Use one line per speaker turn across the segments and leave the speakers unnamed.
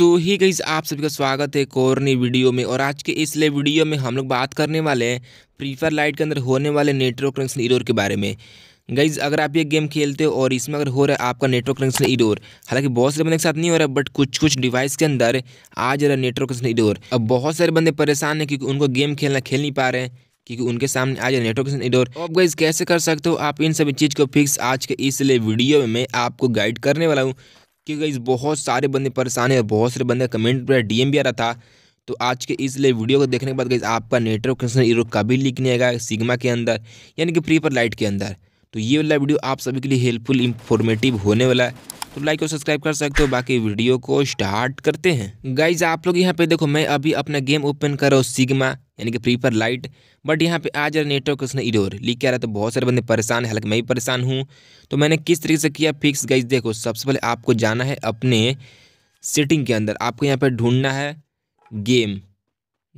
सो ही guys आप सभी का स्वागत है कोरनी वीडियो में और आज के इसलिए वीडियो में हम लोग बात करने वाले हैं प्रीफर लाइट के अंदर होने वाले नेटवर्क कनेक्शन इरोर के बारे में गईज अगर आप ये गेम खेलते हो और इसमें अगर हो रहा है आपका नेटवर्क कनेक्शन इडोर हालांकि बहुत सारे बंदे के साथ नहीं हो रहा है बट कुछ कुछ डिवाइस के अंदर आ जा रहा है नेटवर्क कनेक्शन इडोर अब बहुत सारे बंदे परेशान हैं क्योंकि उनको गेम खेलना खेल नहीं पा रहे हैं क्योंकि उनके सामने आ जाए नेटवर्क कनेक्शन इडोर अब गाइज कैसे कर सकते हो आप इन सभी चीज़ को फिक्स आज के इसलिए वीडियो में मैं आपको गाइड करने वाला हूँ कि गई बहुत सारे बंदे परेशान है बहुत सारे बंदे कमेंट पर डीएम भी आ रहा था तो आज के इस वीडियो को देखने के बाद गई आपका नेटवर्क कनेक्शन ईरो कभी लीक नहीं आएगा सिग्मा के अंदर यानी कि प्रीपर पर लाइट के अंदर तो ये वाला वीडियो आप सभी के लिए हेल्पफुल इन्फॉर्मेटिव होने वाला है तो लाइक और सब्सक्राइब कर सकते हो बाकी वीडियो को स्टार्ट करते हैं गाइज आप लोग यहाँ पे देखो मैं अभी अपना गेम ओपन कर रहा हूँ सिगमा यानी कि फ्री पर लाइट बट यहाँ पे आ जा रहा नेटवर्क उसने इडोर लीक किया रहा तो बहुत सारे बंदे परेशान हैं हालांकि मैं भी परेशान हूँ तो मैंने किस तरीके से किया फिक्स गाइज देखो सबसे पहले आपको जाना है अपने सेटिंग के अंदर आपको यहाँ पर ढूंढना है game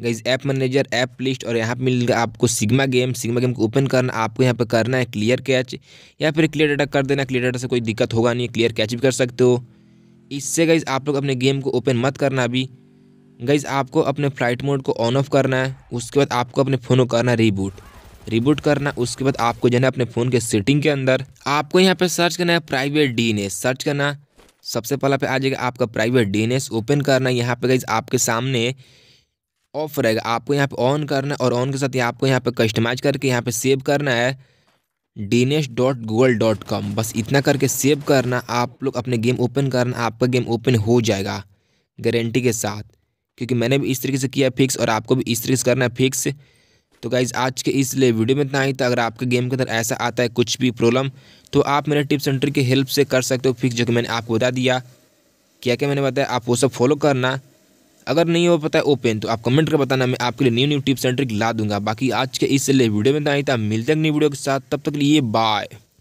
guys app manager app list और यहाँ पर मिलेगा आपको सिग्मा गेम सिग्मा गेम को ओपन करना आपको यहाँ पर करना है क्लियर कैच या फिर क्लियर डाटा कर देना क्लियर डाटा से कोई दिक्कत होगा नहीं क्लियर कैच भी कर सकते हो इससे गाइज आप लोग अपने गेम को ओपन मत करना अभी गाइज आपको अपने फ्लाइट मोड को ऑन ऑफ करना है उसके बाद आपको अपने फ़ोन को करना रिबूट रिबूट करना उसके बाद आपको जाना अपने फ़ोन के सेटिंग के अंदर आपको यहाँ पर सर्च करना है प्राइवेट डी सर्च करना सबसे पहला पे आ जाएगा आपका प्राइवेट डी ओपन करना यहाँ पर गाइज आपके सामने ऑफ रहेगा आपको यहाँ पे ऑन करना है और ऑन के साथ यहाँ आपको यहाँ पे कस्टमाइज करके यहाँ पे सेव करना है Dinesh dot Google dot com बस इतना करके सेव करना आप लोग अपने गेम ओपन करना आपका गेम ओपन हो जाएगा गारंटी के साथ क्योंकि मैंने भी इस तरीके से किया फिक्स और आपको भी इस तरीके से करना है फिक्स तो गाइज़ आज के इसलिए वीडियो में इतना ही था अगर आपके गेम के अंदर ऐसा आता है कुछ भी प्रॉब्लम तो आप मेरे टिप्स एंड ट्रिक की हेल्प से कर सकते हो फिक्स जो कि मैंने आपको बता दिया क्या क्या मैंने बताया आप वो सब फॉलो करना अगर नहीं हो पता है ओपन तो आप कमेंट कर बताना मैं आपके लिए new new tips and trick ला दूंगा बाकी आज के इस वीडियो में तो था मिलते हैं नई वीडियो के साथ तब तक लिए बाय